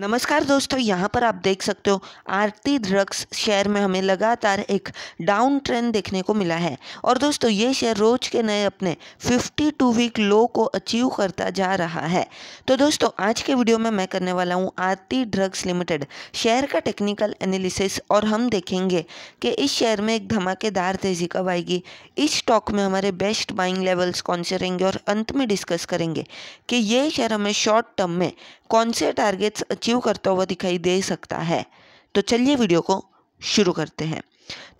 नमस्कार दोस्तों यहाँ पर आप देख सकते हो आरती ड्रग्स शेयर में हमें लगातार एक डाउन ट्रेंड देखने को मिला है और दोस्तों ये शेयर रोज के नए अपने 52 वीक लो को अचीव करता जा रहा है तो दोस्तों आज के वीडियो में मैं करने वाला हूँ आरती ड्रग्स लिमिटेड शेयर का टेक्निकल एनालिसिस और हम देखेंगे कि इस शेयर में एक धमाकेदार तेज़ी कब आएगी इस स्टॉक में हमारे बेस्ट बाइंग लेवल्स कौन से रहेंगे और अंत में डिस्कस करेंगे कि ये शेयर हमें शॉर्ट टर्म में कौन से टारगेट्स अचीव करता हुआ दिखाई दे सकता है तो चलिए वीडियो को शुरू करते हैं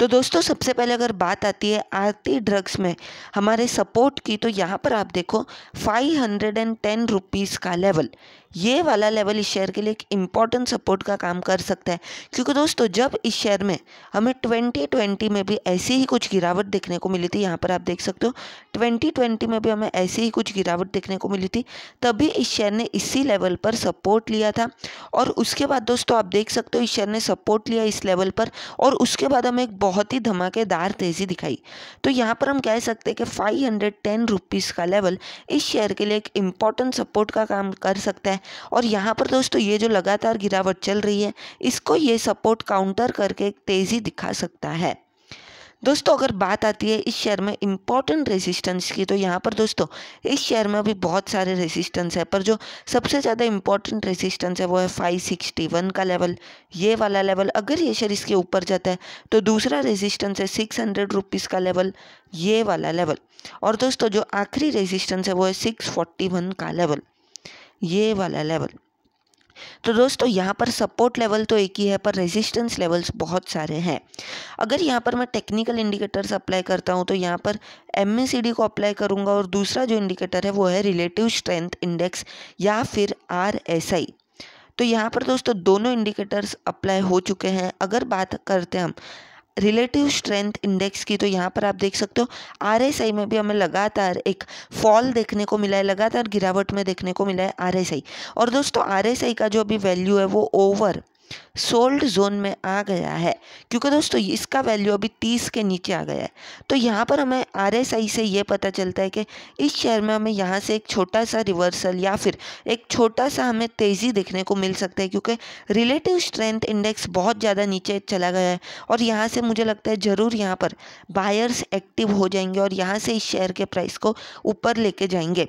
तो दोस्तों सबसे पहले अगर बात आती है आरती ड्रग्स में हमारे सपोर्ट की तो यहाँ पर आप देखो five hundred and ten rupees का लेवल ये वाला लेवल इस शेयर के लिए एक इम्पॉर्टेंट सपोर्ट का काम कर सकता है क्योंकि दोस्तों जब इस शेयर में हमें 2020 में भी ऐसी ही कुछ गिरावट देखने को मिली थी यहाँ पर आप देख सकते हो 2020 में भी हमें ऐसी ही कुछ गिरावट देखने को मिली थी तभी इस शेयर ने इसी लेवल पर सपोर्ट लिया था और उसके बाद दोस्तों आप देख सकते हो इस शेयर ने सपोर्ट लिया इस लेवल पर और उसके बाद हमें बहुत ही धमाकेदार तेज़ी दिखाई तो यहाँ पर हम कह सकते हैं कि फाइव हंड्रेड टेन रुपीज़ का लेवल इस शेयर के लिए एक इम्पॉर्टेंट सपोर्ट का काम कर सकता है और यहाँ पर दोस्तों ये जो लगातार गिरावट चल रही है इसको ये सपोर्ट काउंटर करके तेज़ी दिखा सकता है दोस्तों अगर बात आती है इस शेयर में इंपॉर्टेंट रेजिस्टेंस की तो यहाँ पर दोस्तों इस शेयर में भी बहुत सारे रेजिस्टेंस है पर जो सबसे ज़्यादा इंपॉर्टेंट रेजिस्टेंस है वो है फाइव सिक्सटी वन का लेवल ये वाला लेवल अगर ये शेयर इसके ऊपर जाता है तो दूसरा रेजिस्टेंस है सिक्स हंड्रेड रुपीज़ का लेवल ये वाला लेवल और दोस्तों जो आखिरी रेजिस्टेंस है वो है सिक्स फोर्टी वन का लेवल ये वाला लेवल तो दोस्तों यहाँ पर सपोर्ट लेवल तो एक ही है पर रेजिस्टेंस लेवल्स बहुत सारे हैं अगर यहाँ पर मैं टेक्निकल इंडिकेटर्स अप्लाई करता हूँ तो यहाँ पर एम को अप्लाई करूँगा और दूसरा जो इंडिकेटर है वो है रिलेटिव स्ट्रेंथ इंडेक्स या फिर आर तो यहाँ पर दोस्तों दोनों इंडिकेटर्स अप्लाई हो चुके हैं अगर बात करते हैं हम रिलेटिव स्ट्रेंथ इंडेक्स की तो यहाँ पर आप देख सकते हो आई में भी हमें लगातार एक फॉल देखने को मिला है लगातार गिरावट में देखने को मिला है आई और दोस्तों आई का जो अभी वैल्यू है वो ओवर सोल्ड जोन में आ गया है क्योंकि दोस्तों इसका वैल्यू अभी तीस के नीचे आ गया है तो यहाँ पर हमें आर से ये पता चलता है कि इस शेयर में हमें यहाँ से एक छोटा सा रिवर्सल या फिर एक छोटा सा हमें तेज़ी देखने को मिल सकता है क्योंकि रिलेटिव स्ट्रेंथ इंडेक्स बहुत ज़्यादा नीचे चला गया है और यहाँ से मुझे लगता है ज़रूर यहाँ पर बायर्स एक्टिव हो जाएंगे और यहाँ से इस शेयर के प्राइस को ऊपर लेके जाएंगे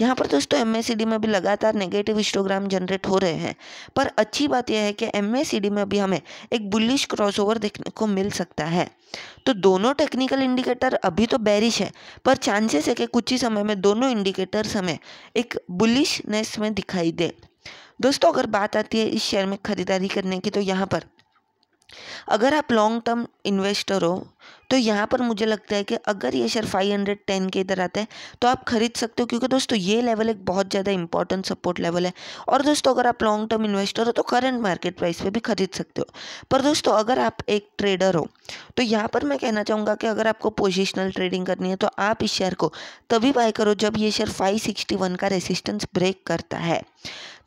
यहाँ पर दोस्तों एम में भी लगातार नेगेटिव हिस्टोग्राम जनरेट हो रहे हैं पर अच्छी बात यह है कि एम सीडी में भी हमें एक बुलिश क्रॉसओवर देखने को मिल सकता है तो दोनों टेक्निकल इंडिकेटर अभी तो बैरिश है पर चांसेस है कि कुछ ही समय में दोनों इंडिकेटर्स हमें एक बुलिशनेस में दिखाई दे दोस्तों अगर बात आती है इस शेयर में खरीदारी करने की तो यहाँ पर अगर आप लॉन्ग टर्म इन्वेस्टर हो तो यहाँ पर मुझे लगता है कि अगर ये शेयर फाइव हंड्रेड टेन के इधर आता है तो आप खरीद सकते हो क्योंकि दोस्तों ये लेवल एक बहुत ज़्यादा इंपॉर्टेंट सपोर्ट लेवल है और दोस्तों अगर आप लॉन्ग टर्म इन्वेस्टर हो तो करंट मार्केट प्राइस पर भी खरीद सकते हो पर दोस्तों अगर आप एक ट्रेडर हो तो यहाँ पर मैं कहना चाहूँगा कि अगर आपको पोजिशनल ट्रेडिंग करनी है तो आप इस शेयर को तभी बाय करो जब ये शेयर फाइव सिक्सटी वन का रेसिस्टेंस ब्रेक करता है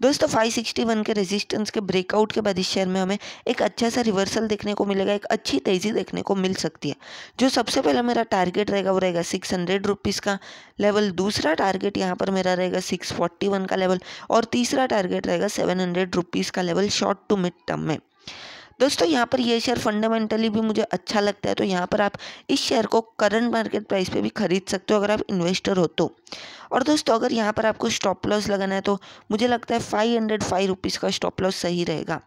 दोस्तों 561 के रेजिस्टेंस के ब्रेकआउट के बाद इस शेयर में हमें एक अच्छा सा रिवर्सल देखने को मिलेगा एक अच्छी तेज़ी देखने को मिल सकती है जो सबसे पहला मेरा टारगेट रहेगा वो रहेगा सिक्स हंड्रेड रुपीज़ का लेवल दूसरा टारगेट यहाँ पर मेरा रहेगा सिक्स फोर्टी वन का लेवल और तीसरा टारगेट रहेगा सेवन हंड्रेड रुपीज़ का level short to mid term में दोस्तों यहाँ पर ये शेयर फंडामेंटली भी मुझे अच्छा लगता है तो यहाँ पर आप इस शेयर को करंट मार्केट प्राइस पे भी खरीद सकते हो अगर आप इन्वेस्टर हो तो और दोस्तों अगर यहाँ पर आपको स्टॉप लॉस लगाना है तो मुझे लगता है फाइव हंड्रेड फाइव रुपीज़ का स्टॉप लॉस सही रहेगा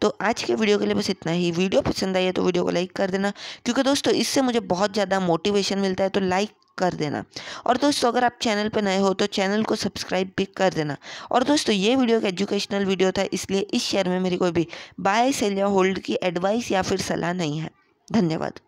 तो आज के वीडियो के लिए बस इतना ही वीडियो पसंद आई है तो वीडियो को लाइक कर देना क्योंकि दोस्तों इससे मुझे बहुत ज़्यादा मोटिवेशन मिलता है तो लाइक कर देना और दोस्तों अगर आप चैनल पर नए हो तो चैनल को सब्सक्राइब भी कर देना और दोस्तों ये वीडियो एक एजुकेशनल वीडियो था इसलिए इस शेयर में मेरी कोई भी बाय सेल या होल्ड की एडवाइस या फिर सलाह नहीं है धन्यवाद